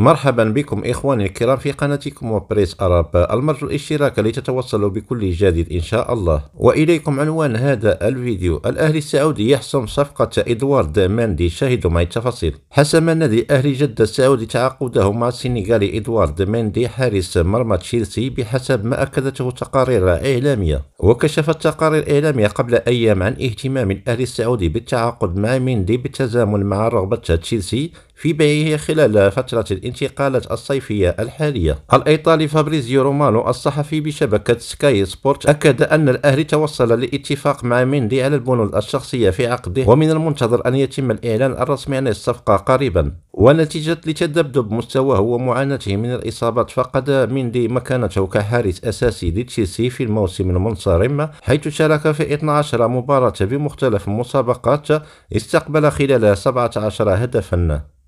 مرحبا بكم إخواني الكرام في قناتكم وبريس أراب المرجو الاشتراك لتتوصلوا بكل جديد إن شاء الله وإليكم عنوان هذا الفيديو الأهلي السعودي يحسم صفقة إدوارد ماندي شاهدوا معي التفاصيل حسم نادي أهلي جدة السعودي تعاقده مع السنغالي إدوارد ماندي حارس مرمى تشيلسي بحسب ما أكدته تقارير إعلامية وكشفت تقارير إعلامية قبل أيام عن اهتمام الأهلي السعودي بالتعاقد مع مندي بالتزامن مع رغبة تشيلسي في بيعه خلال فترة الانتقالات الصيفية الحالية. الإيطالي فابريزيو رومانو الصحفي بشبكة سكاي سبورت أكد أن الأهلي توصل لاتفاق مع مندي على البنود الشخصية في عقده ومن المنتظر أن يتم الإعلان الرسمي عن الصفقة قريبا. ونتيجة لتذبذب مستواه معاناته من الإصابات فقد ميندي مكانته كحارس أساسي لتشيلسي في الموسم المنصرم حيث شارك في 12 مباراة بمختلف المسابقات استقبل خلالها 17 هدفا